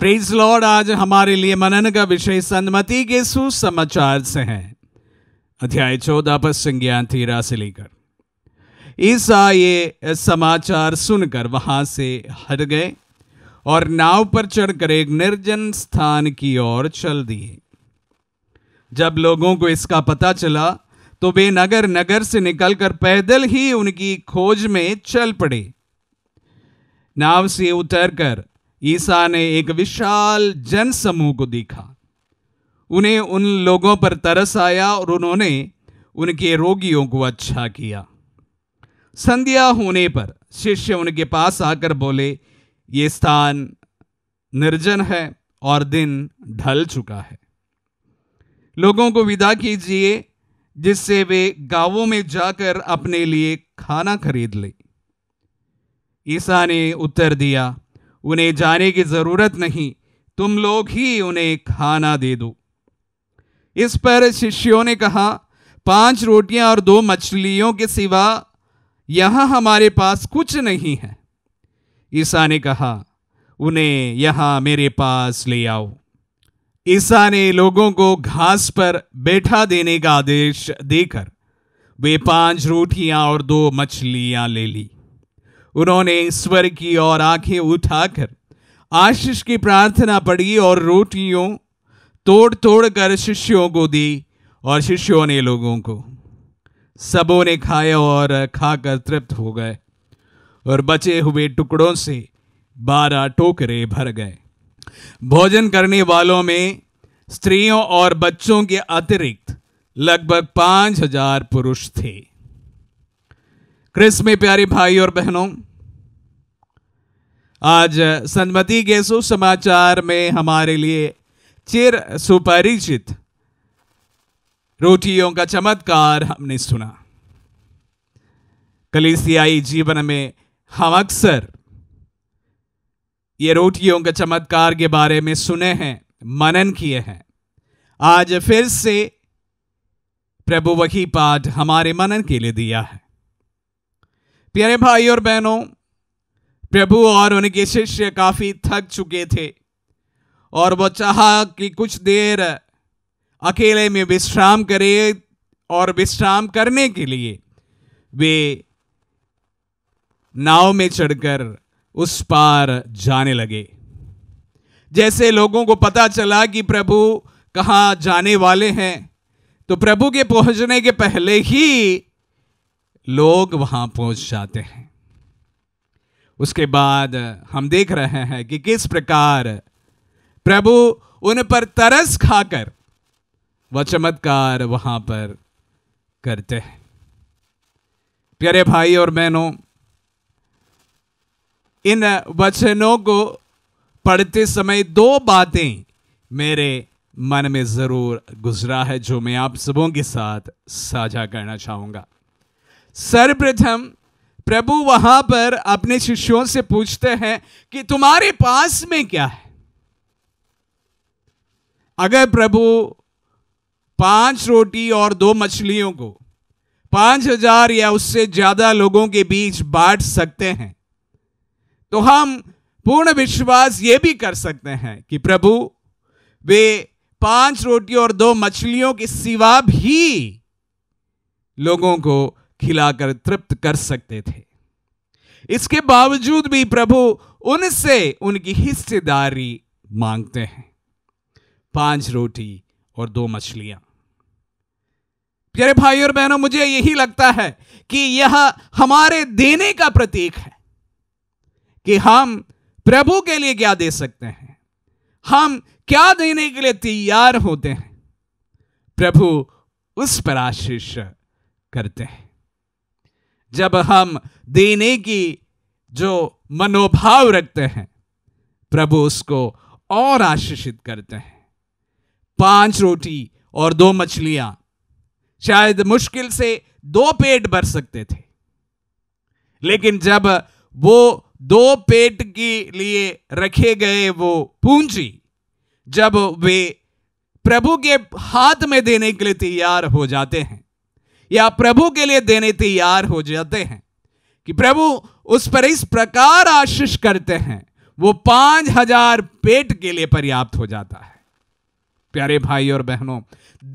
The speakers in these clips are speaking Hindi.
प्रेज लॉर्ड आज हमारे लिए मनन का विषय सन्मति के सुसमाचार से है अध्याय चौदह पर संज्ञान तेरह से लेकर ईसा ये समाचार सुनकर वहां से हट गए और नाव पर चढ़कर एक निर्जन स्थान की ओर चल दिए जब लोगों को इसका पता चला तो वे नगर नगर से निकलकर पैदल ही उनकी खोज में चल पड़े नाव से उतरकर ईसा ने एक विशाल जनसमूह को देखा उन्हें उन लोगों पर तरस आया और उन्होंने उनके रोगियों को अच्छा किया संध्या होने पर शिष्य उनके पास आकर बोले ये स्थान निर्जन है और दिन ढल चुका है लोगों को विदा कीजिए जिससे वे गांवों में जाकर अपने लिए खाना खरीद ले ईसा ने उत्तर दिया उन्हें जाने की ज़रूरत नहीं तुम लोग ही उन्हें खाना दे दो इस पर शिष्यों ने कहा पांच रोटियां और दो मछलियों के सिवा यहाँ हमारे पास कुछ नहीं है ईसा ने कहा उन्हें यहाँ मेरे पास ले आओ ईसा ने लोगों को घास पर बैठा देने का आदेश देकर वे पांच रोटियां और दो मछलियां ले ली उन्होंने ईश्वर की ओर आंखें उठाकर आशीष की प्रार्थना पड़ी और रोटियों तोड़ तोड़ कर शिष्यों को दी और शिष्यों ने लोगों को सबों ने खाया और खाकर तृप्त हो गए और बचे हुए टुकड़ों से बारह टोकरे भर गए भोजन करने वालों में स्त्रियों और बच्चों के अतिरिक्त लगभग पाँच हजार पुरुष थे प्रेस में प्यारे भाई और बहनों आज सन्मति के सुसमाचार में हमारे लिए चिर सुपरिचित रोटियों का चमत्कार हमने सुना कलिसियाई जीवन में हम अक्सर ये रोटियों के चमत्कार के बारे में सुने हैं मनन किए हैं आज फिर से प्रभु वही पाठ हमारे मनन के लिए दिया है प्यारे भाई और बहनों प्रभु और उनके शिष्य काफी थक चुके थे और वो चाहा कि कुछ देर अकेले में विश्राम करे और विश्राम करने के लिए वे नाव में चढ़कर उस पार जाने लगे जैसे लोगों को पता चला कि प्रभु कहाँ जाने वाले हैं तो प्रभु के पहुंचने के पहले ही लोग वहां पहुंच जाते हैं उसके बाद हम देख रहे हैं कि किस प्रकार प्रभु उन पर तरस खाकर वह चमत्कार वहां पर करते हैं प्यारे भाई और बहनों इन वचनों को पढ़ते समय दो बातें मेरे मन में ज़रूर गुजरा है जो मैं आप सबों के साथ साझा करना चाहूंगा सर्वप्रथम प्रभु वहां पर अपने शिष्यों से पूछते हैं कि तुम्हारे पास में क्या है अगर प्रभु पांच रोटी और दो मछलियों को पांच हजार या उससे ज्यादा लोगों के बीच बांट सकते हैं तो हम पूर्ण विश्वास ये भी कर सकते हैं कि प्रभु वे पांच रोटी और दो मछलियों के सिवा भी लोगों को खिलाकर तृप्त कर सकते थे इसके बावजूद भी प्रभु उनसे उनकी हिस्सेदारी मांगते हैं पांच रोटी और दो मछलियां प्यारे भाई और बहनों मुझे यही लगता है कि यह हमारे देने का प्रतीक है कि हम प्रभु के लिए क्या दे सकते हैं हम क्या देने के लिए तैयार होते हैं प्रभु उस पर आशीष करते हैं जब हम देने की जो मनोभाव रखते हैं प्रभु उसको और आशीषित करते हैं पांच रोटी और दो मछलियां शायद मुश्किल से दो पेट भर सकते थे लेकिन जब वो दो पेट के लिए रखे गए वो पूंजी जब वे प्रभु के हाथ में देने के लिए तैयार हो जाते हैं या प्रभु के लिए देने तैयार हो जाते हैं कि प्रभु उस पर इस प्रकार आशीष करते हैं वो पांच हजार पेट के लिए पर्याप्त हो जाता है प्यारे भाई और बहनों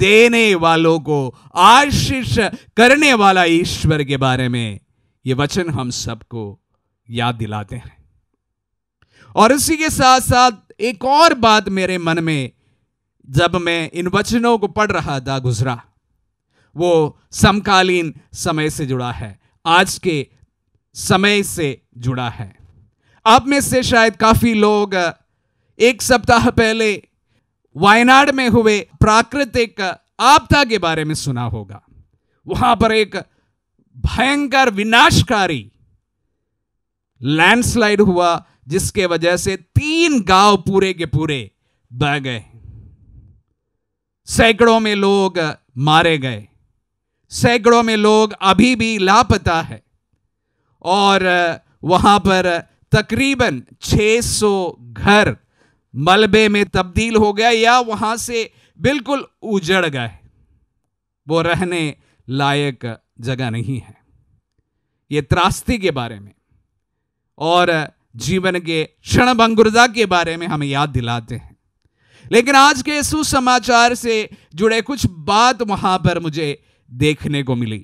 देने वालों को आशीष करने वाला ईश्वर के बारे में ये वचन हम सबको याद दिलाते हैं और इसी के साथ साथ एक और बात मेरे मन में जब मैं इन वचनों को पढ़ रहा था गुजरा वो समकालीन समय से जुड़ा है आज के समय से जुड़ा है आप में से शायद काफ़ी लोग एक सप्ताह पहले वायनाड में हुए प्राकृतिक आपदा के बारे में सुना होगा वहां पर एक भयंकर विनाशकारी लैंडस्लाइड हुआ जिसके वजह से तीन गांव पूरे के पूरे बह गए सैकड़ों में लोग मारे गए सैकड़ों में लोग अभी भी लापता है और वहां पर तकरीबन 600 घर मलबे में तब्दील हो गया या वहां से बिल्कुल उजड़ गए वो रहने लायक जगह नहीं है ये त्रास्ती के बारे में और जीवन के क्षणभंगुरता के बारे में हमें याद दिलाते हैं लेकिन आज के सुसमाचार से जुड़े कुछ बात वहां पर मुझे देखने को मिली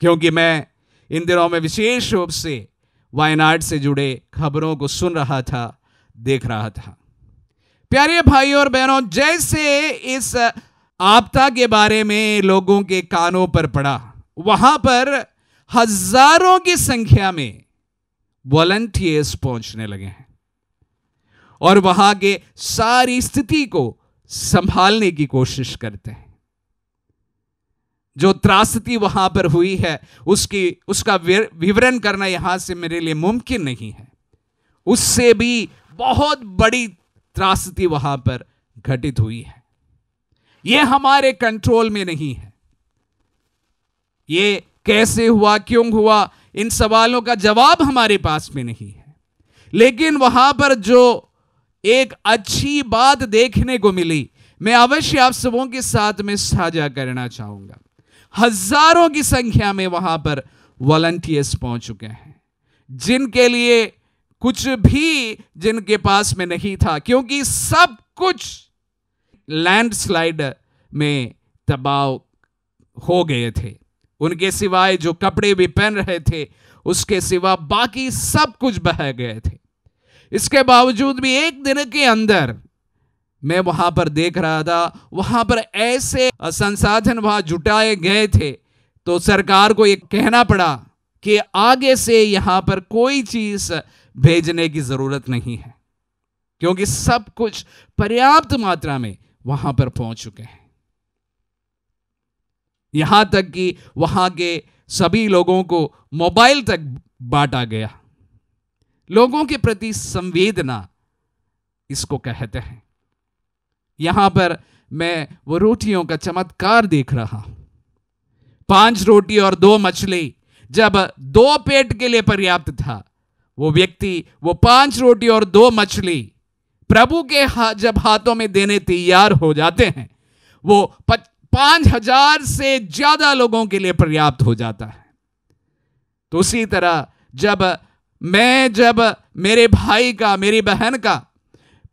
क्योंकि मैं इन दिनों में विशेष रूप से वायनाड से जुड़े खबरों को सुन रहा था देख रहा था प्यारे भाई और बहनों जैसे इस आपदा के बारे में लोगों के कानों पर पड़ा वहां पर हजारों की संख्या में वॉलंटियर्स पहुंचने लगे हैं और वहां के सारी स्थिति को संभालने की कोशिश करते हैं जो त्रासदी वहां पर हुई है उसकी उसका विवरण करना यहां से मेरे लिए मुमकिन नहीं है उससे भी बहुत बड़ी त्रासदी वहां पर घटित हुई है ये हमारे कंट्रोल में नहीं है ये कैसे हुआ क्यों हुआ इन सवालों का जवाब हमारे पास में नहीं है लेकिन वहां पर जो एक अच्छी बात देखने को मिली मैं अवश्य आप सबों के साथ में साझा करना चाहूंगा हजारों की संख्या में वहां पर वॉलंटियर्स पहुंच चुके हैं जिनके लिए कुछ भी जिनके पास में नहीं था क्योंकि सब कुछ लैंडस्लाइड में दबाव हो गए थे उनके सिवाय जो कपड़े भी पहन रहे थे उसके सिवा बाकी सब कुछ बह गए थे इसके बावजूद भी एक दिन के अंदर मैं वहां पर देख रहा था वहां पर ऐसे संसाधन वहां जुटाए गए थे तो सरकार को ये कहना पड़ा कि आगे से यहां पर कोई चीज़ भेजने की ज़रूरत नहीं है क्योंकि सब कुछ पर्याप्त मात्रा में वहां पर पहुंच चुके हैं यहाँ तक कि वहां के सभी लोगों को मोबाइल तक बांटा गया लोगों के प्रति संवेदना इसको कहते हैं यहां पर मैं वो रोटियों का चमत्कार देख रहा हूं पांच रोटी और दो मछली जब दो पेट के लिए पर्याप्त था वो व्यक्ति वो पांच रोटी और दो मछली प्रभु के हा, जब हाथों में देने तैयार हो जाते हैं वो पांच हजार से ज्यादा लोगों के लिए पर्याप्त हो जाता है तो उसी तरह जब मैं जब मेरे भाई का मेरी बहन का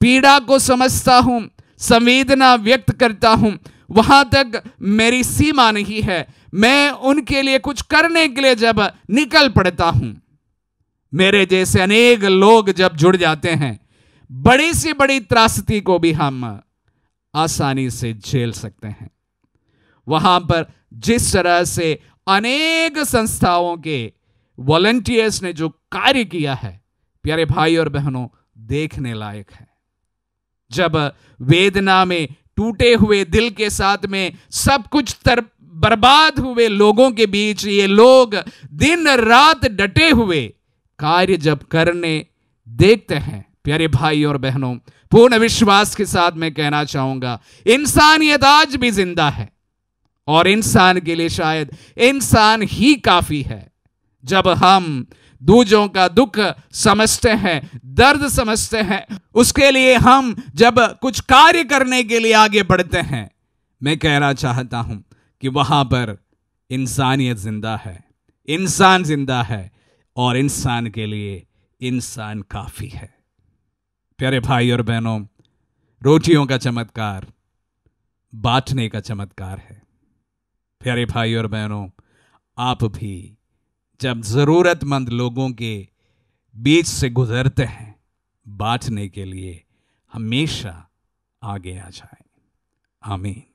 पीड़ा को समझता हूं संवेदना व्यक्त करता हूं वहां तक मेरी सीमा नहीं है मैं उनके लिए कुछ करने के लिए जब निकल पड़ता हूं मेरे जैसे अनेक लोग जब जुड़ जाते हैं बड़ी सी बड़ी त्रासदी को भी हम आसानी से झेल सकते हैं वहां पर जिस तरह से अनेक संस्थाओं के वॉलंटियर्स ने जो कार्य किया है प्यारे भाई और बहनों देखने लायक है जब वेदना में टूटे हुए दिल के साथ में सब कुछ तर बर्बाद हुए लोगों के बीच ये लोग दिन रात डटे हुए कार्य जब करने देखते हैं प्यारे भाई और बहनों पूर्ण विश्वास के साथ मैं कहना चाहूंगा इंसानियत आज भी जिंदा है और इंसान के लिए शायद इंसान ही काफी है जब हम दूजों का दुख समझते हैं दर्द समझते हैं उसके लिए हम जब कुछ कार्य करने के लिए आगे बढ़ते हैं मैं कहना चाहता हूं कि वहां पर इंसानियत जिंदा है इंसान जिंदा है और इंसान के लिए इंसान काफी है प्यारे भाई और बहनों रोटियों का चमत्कार बांटने का चमत्कार है प्यारे भाई और बहनों आप भी जब ज़रूरतमंद लोगों के बीच से गुजरते हैं बांटने के लिए हमेशा आगे आ जाए आमीन